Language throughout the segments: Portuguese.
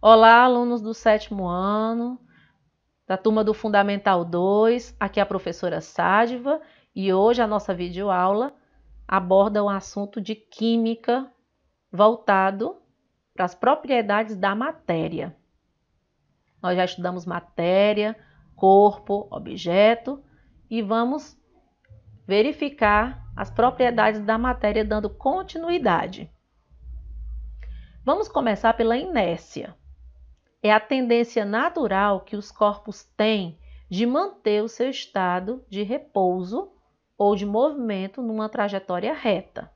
Olá, alunos do sétimo ano, da turma do Fundamental 2. Aqui é a professora Sádiva e hoje a nossa videoaula aborda um assunto de química voltado para as propriedades da matéria. Nós já estudamos matéria, corpo, objeto e vamos verificar as propriedades da matéria dando continuidade. Vamos começar pela inércia é a tendência natural que os corpos têm de manter o seu estado de repouso ou de movimento numa trajetória reta.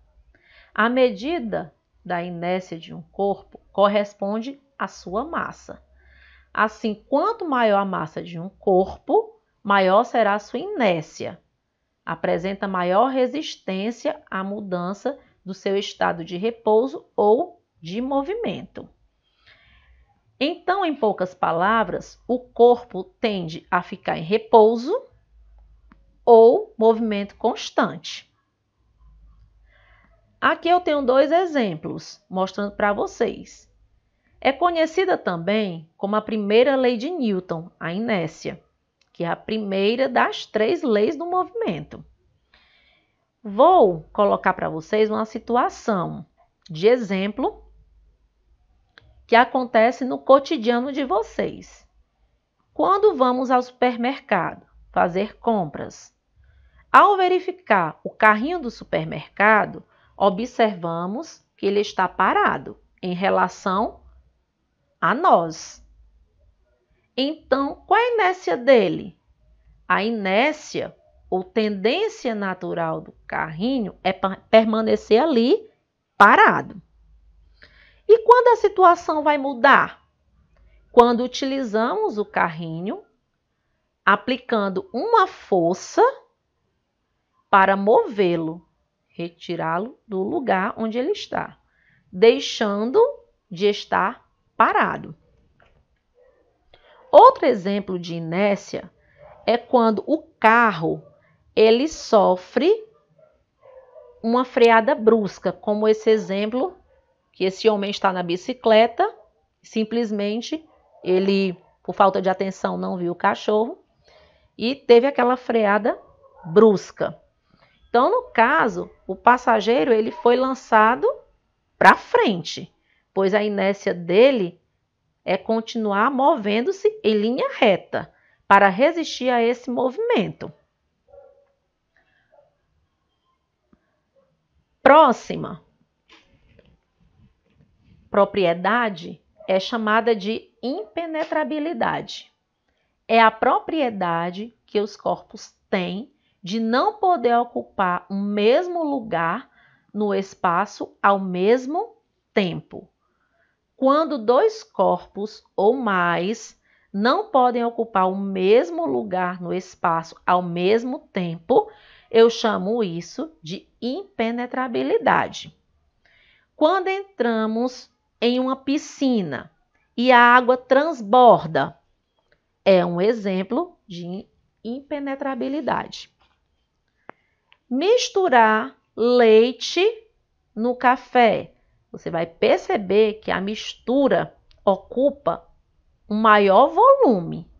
A medida da inércia de um corpo corresponde à sua massa. Assim, quanto maior a massa de um corpo, maior será a sua inércia. Apresenta maior resistência à mudança do seu estado de repouso ou de movimento. Então, em poucas palavras, o corpo tende a ficar em repouso ou movimento constante. Aqui eu tenho dois exemplos mostrando para vocês. É conhecida também como a primeira lei de Newton, a inércia, que é a primeira das três leis do movimento. Vou colocar para vocês uma situação de exemplo que acontece no cotidiano de vocês. Quando vamos ao supermercado fazer compras, ao verificar o carrinho do supermercado, observamos que ele está parado em relação a nós. Então, qual é a inércia dele? A inércia ou tendência natural do carrinho é permanecer ali parado. E quando a situação vai mudar? Quando utilizamos o carrinho, aplicando uma força para movê-lo, retirá-lo do lugar onde ele está, deixando de estar parado. Outro exemplo de inércia é quando o carro ele sofre uma freada brusca, como esse exemplo que esse homem está na bicicleta, simplesmente ele, por falta de atenção, não viu o cachorro e teve aquela freada brusca. Então, no caso, o passageiro ele foi lançado para frente, pois a inércia dele é continuar movendo-se em linha reta para resistir a esse movimento. Próxima, propriedade é chamada de impenetrabilidade. É a propriedade que os corpos têm de não poder ocupar o mesmo lugar no espaço ao mesmo tempo. Quando dois corpos ou mais não podem ocupar o mesmo lugar no espaço ao mesmo tempo, eu chamo isso de impenetrabilidade. Quando entramos em uma piscina e a água transborda. É um exemplo de impenetrabilidade. Misturar leite no café. Você vai perceber que a mistura ocupa um maior volume.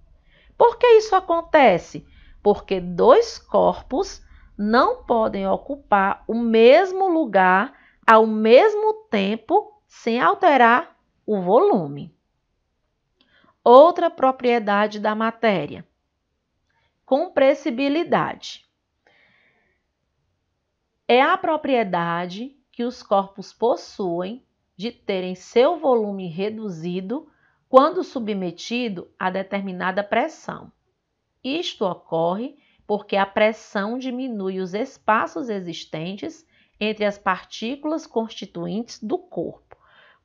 Por que isso acontece? Porque dois corpos não podem ocupar o mesmo lugar ao mesmo tempo sem alterar o volume. Outra propriedade da matéria: compressibilidade. É a propriedade que os corpos possuem de terem seu volume reduzido quando submetido a determinada pressão. Isto ocorre porque a pressão diminui os espaços existentes entre as partículas constituintes do corpo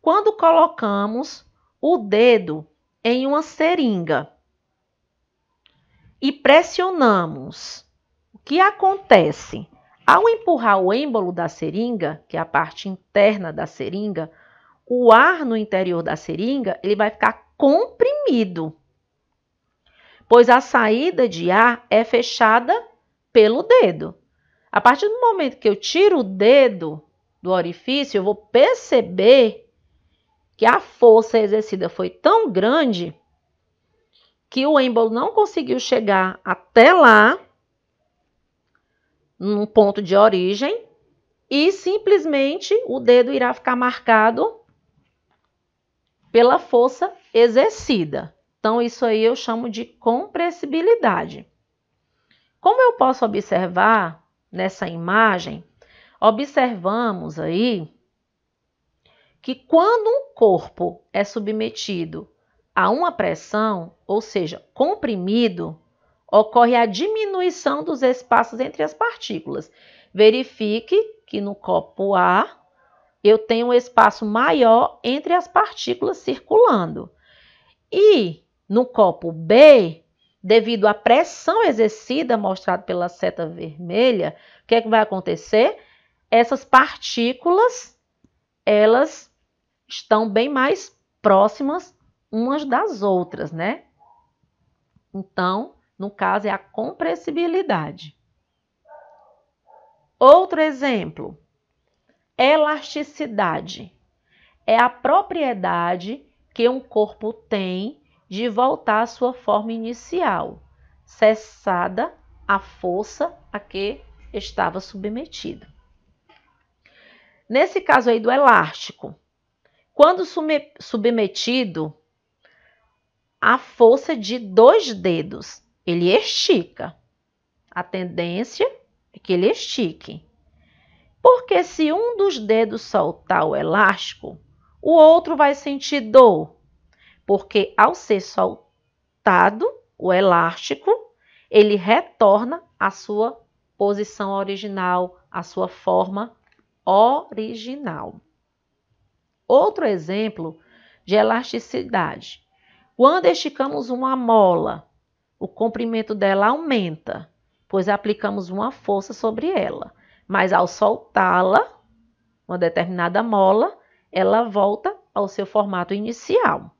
quando colocamos o dedo em uma seringa e pressionamos, o que acontece? Ao empurrar o êmbolo da seringa, que é a parte interna da seringa, o ar no interior da seringa ele vai ficar comprimido, pois a saída de ar é fechada pelo dedo. A partir do momento que eu tiro o dedo do orifício, eu vou perceber que a força exercida foi tão grande que o êmbolo não conseguiu chegar até lá, no ponto de origem, e simplesmente o dedo irá ficar marcado pela força exercida. Então, isso aí eu chamo de compressibilidade. Como eu posso observar nessa imagem, observamos aí que quando um corpo é submetido a uma pressão, ou seja, comprimido, ocorre a diminuição dos espaços entre as partículas. Verifique que no copo A eu tenho um espaço maior entre as partículas circulando. E no copo B, devido à pressão exercida mostrada pela seta vermelha, o que é que vai acontecer? Essas partículas, elas estão bem mais próximas umas das outras, né? Então, no caso, é a compressibilidade. Outro exemplo, elasticidade. É a propriedade que um corpo tem de voltar à sua forma inicial, cessada a força a que estava submetido. Nesse caso aí do elástico, quando submetido à força de dois dedos, ele estica. A tendência é que ele estique. Porque se um dos dedos soltar o elástico, o outro vai sentir dor. Porque ao ser soltado o elástico, ele retorna à sua posição original, à sua forma original. Outro exemplo de elasticidade. Quando esticamos uma mola, o comprimento dela aumenta, pois aplicamos uma força sobre ela. Mas ao soltá-la, uma determinada mola, ela volta ao seu formato inicial.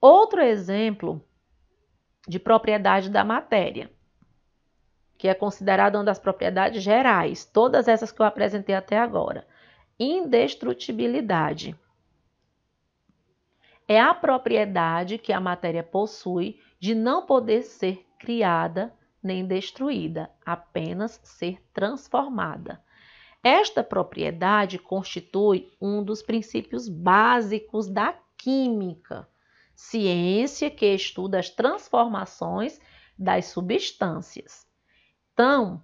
Outro exemplo de propriedade da matéria, que é considerada uma das propriedades gerais, todas essas que eu apresentei até agora indestrutibilidade. É a propriedade que a matéria possui de não poder ser criada nem destruída, apenas ser transformada. Esta propriedade constitui um dos princípios básicos da química, ciência que estuda as transformações das substâncias. Então,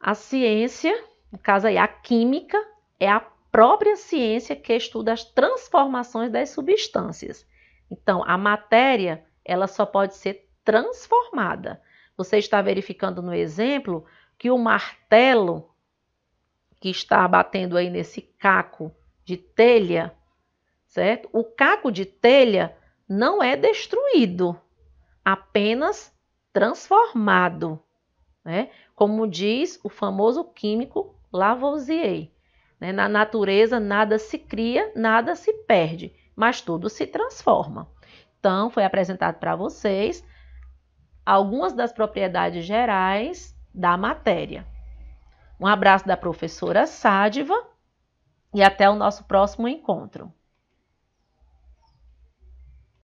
a ciência no caso aí, a química é a própria ciência que estuda as transformações das substâncias. Então, a matéria, ela só pode ser transformada. Você está verificando no exemplo que o martelo que está batendo aí nesse caco de telha, certo? O caco de telha não é destruído, apenas transformado, né? Como diz o famoso químico Lavoisier, né? na natureza nada se cria, nada se perde, mas tudo se transforma. Então, foi apresentado para vocês algumas das propriedades gerais da matéria. Um abraço da professora Sádiva e até o nosso próximo encontro.